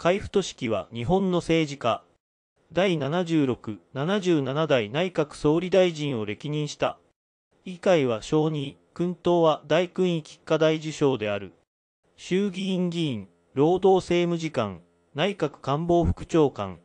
海部俊樹は日本の政治家、第76、77代内閣総理大臣を歴任した。議会は小2、君党は大勲位菊花大受賞である。衆議院議員、労働政務次官、内閣官房副長官、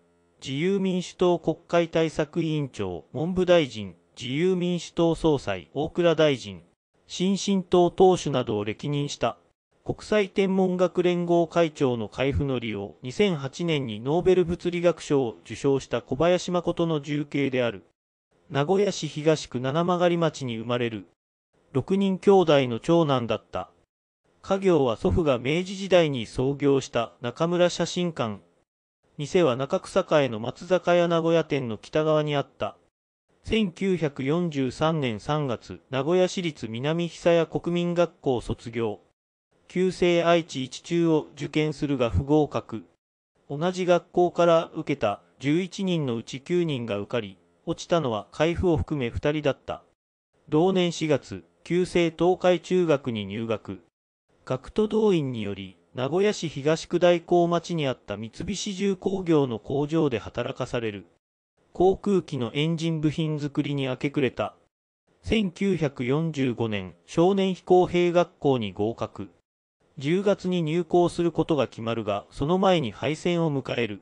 自由民主党国会対策委員長、文部大臣、自由民主党総裁、大倉大臣、新進党党首などを歴任した。国際天文学連合会長の海部のを2008年にノーベル物理学賞を受賞した小林誠の重慶である。名古屋市東区七曲町に生まれる。6人兄弟の長男だった。家業は祖父が明治時代に創業した中村写真館。店は中草会の松坂屋名古屋店の北側にあった。1943年3月、名古屋市立南久屋国民学校卒業。旧制愛知一中を受験するが不合格。同じ学校から受けた11人のうち9人が受かり、落ちたのは海部を含め2人だった。同年4月、旧制東海中学に入学。学徒動員により、名古屋市東区大港町にあった三菱重工業の工場で働かされる。航空機のエンジン部品作りに明け暮れた。1945年、少年飛行兵学校に合格。10月に入校することが決まるが、その前に敗戦を迎える。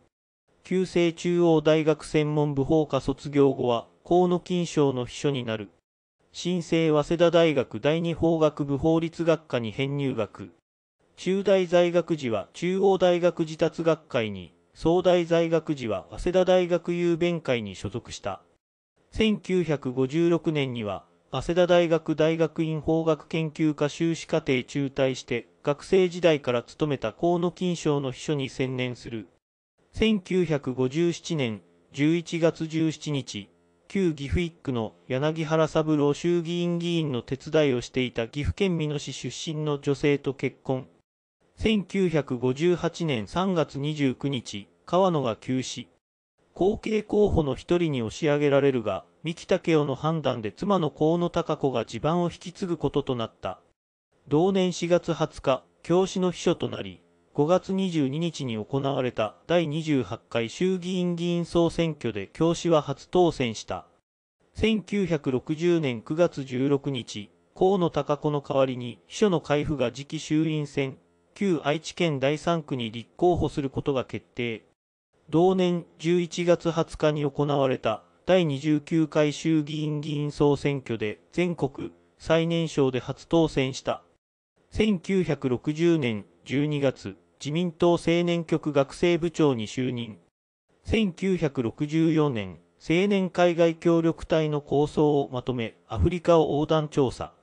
旧制中央大学専門部法科卒業後は、河野金賞の秘書になる。新生早稲田大学第二法学部法律学科に編入学。中大在学時は中央大学自達学会に、総大在学時は早稲田大学雄弁会に所属した。1956年には早稲田大学大学院法学研究科修士課程中退して、学生時代から勤めた河野金賞の秘書に専念する。1957年11月17日、旧岐阜一区の柳原三郎衆議院議員の手伝いをしていた岐阜県美濃市出身の女性と結婚。1958年3月29日、川野が急死。後継候補の一人に押し上げられるが、三木武雄の判断で妻の河野孝子が地盤を引き継ぐこととなった。同年4月20日、教師の秘書となり、5月22日に行われた第28回衆議院議員総選挙で教師は初当選した。1960年9月16日、河野孝子の代わりに秘書の開封が次期衆院選、旧愛知県第3区に立候補することが決定。同年11月20日に行われた第29回衆議院議員総選挙で全国最年少で初当選した。1960年12月、自民党青年局学生部長に就任。1964年、青年海外協力隊の構想をまとめ、アフリカを横断調査。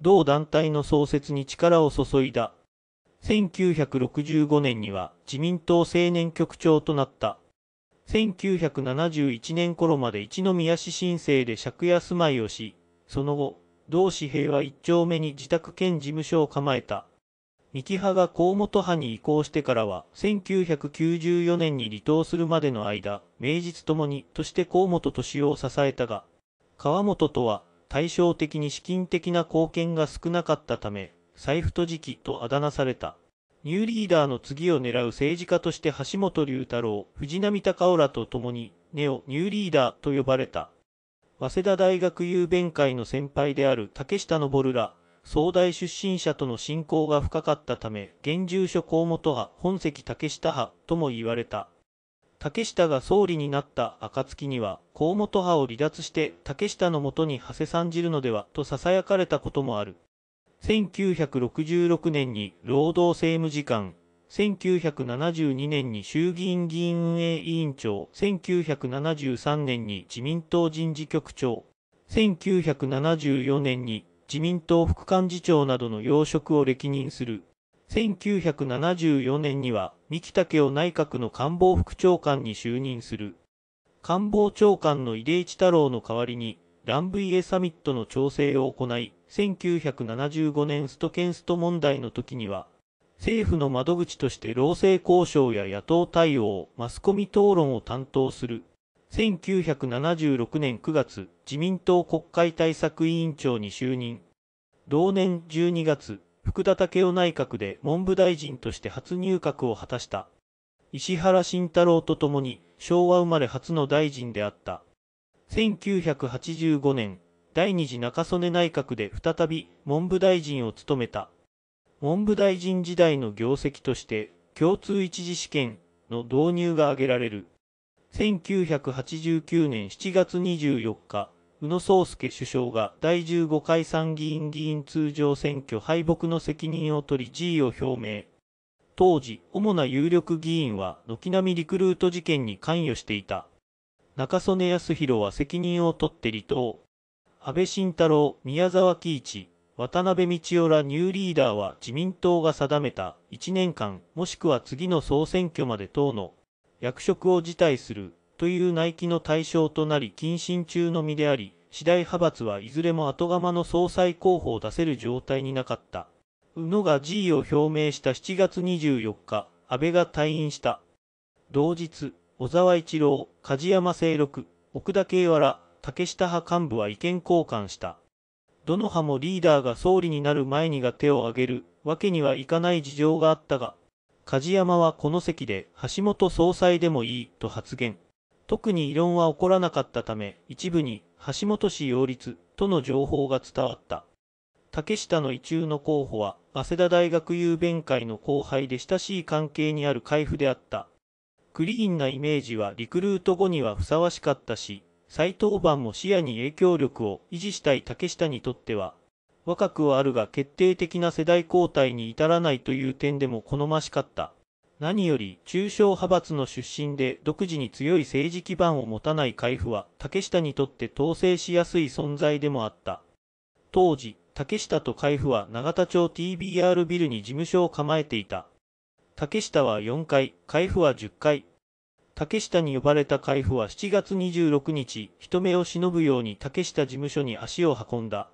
同団体の創設に力を注いだ。1965年には自民党青年局長となった。1971年頃まで一宮市新生で借家住まいをし、その後、同志平和一丁目に自宅兼事務所を構えた。三木派が河本派に移行してからは、1994年に離党するまでの間、名実ともにとして河本敏夫を支えたが、川本とは対照的に資金的な貢献が少なかったため、財布と時期とあだ名された。ニューリーダーの次を狙う政治家として橋本龍太郎、藤波隆夫らと共に、ネオ・ニューリーダーと呼ばれた。早稲田大学雄弁会の先輩である竹下登ら、総大出身者との親交が深かったため、現住所河本派、本籍竹下派とも言われた。竹下が総理になった暁には、河本派を離脱して竹下のもとに馳せ参じるのではと囁かれたこともある。1966年に労働政務次官、1972年に衆議院議院運営委員長、1973年に自民党人事局長、1974年に自民党副幹事長などの要職を歴任する。1974年には三木武夫内閣の官房副長官に就任する。官房長官の井出一太郎の代わりに、ランブイエサミットの調整を行い、1975年ストケンスト問題の時には、政府の窓口として労政交渉や野党対応、マスコミ討論を担当する。1976年9月、自民党国会対策委員長に就任。同年12月、福田赳夫内閣で文部大臣として初入閣を果たした。石原慎太郎と共に昭和生まれ初の大臣であった。1985年、第二次中曽根内閣で再び文部大臣を務めた。文部大臣時代の業績として共通一次試験の導入が挙げられる。1989年7月24日、宇野宗介首相が第15回参議院議員通常選挙敗北の責任を取り辞意を表明。当時、主な有力議員は軒並みリクルート事件に関与していた。中曽根康弘は責任を取って離党。安倍晋太郎、宮沢喜一、渡辺道夫らニューリーダーは自民党が定めた1年間もしくは次の総選挙まで党の役職を辞退するという内規の対象となり謹慎中の身であり、次第派閥はいずれも後釜の総裁候補を出せる状態になかった。宇野が辞意を表明した7月24日、安倍が退院した。同日、小沢一郎、梶山清六、奥田慶和ら、竹下派幹部は意見交換した。どの派もリーダーが総理になる前にが手を挙げるわけにはいかない事情があったが、梶山はこの席で橋本総裁でもいいと発言。特に異論は起こらなかったため、一部に橋本氏擁立との情報が伝わった。竹下の意中の候補は、早稲田大学郵弁会の後輩で親しい関係にある海部であった。クリーンなイメージはリクルート後にはふさわしかったし、再登板も視野に影響力を維持したい竹下にとっては、若くはあるが決定的な世代交代に至らないという点でも好ましかった。何より中小派閥の出身で独自に強い政治基盤を持たない海部は竹下にとって統制しやすい存在でもあった。当時、竹下と海部は永田町 TBR ビルに事務所を構えていた。竹下は4階、海部は10階竹下に呼ばれた海部は7月26日、人目を忍ぶように竹下事務所に足を運んだ。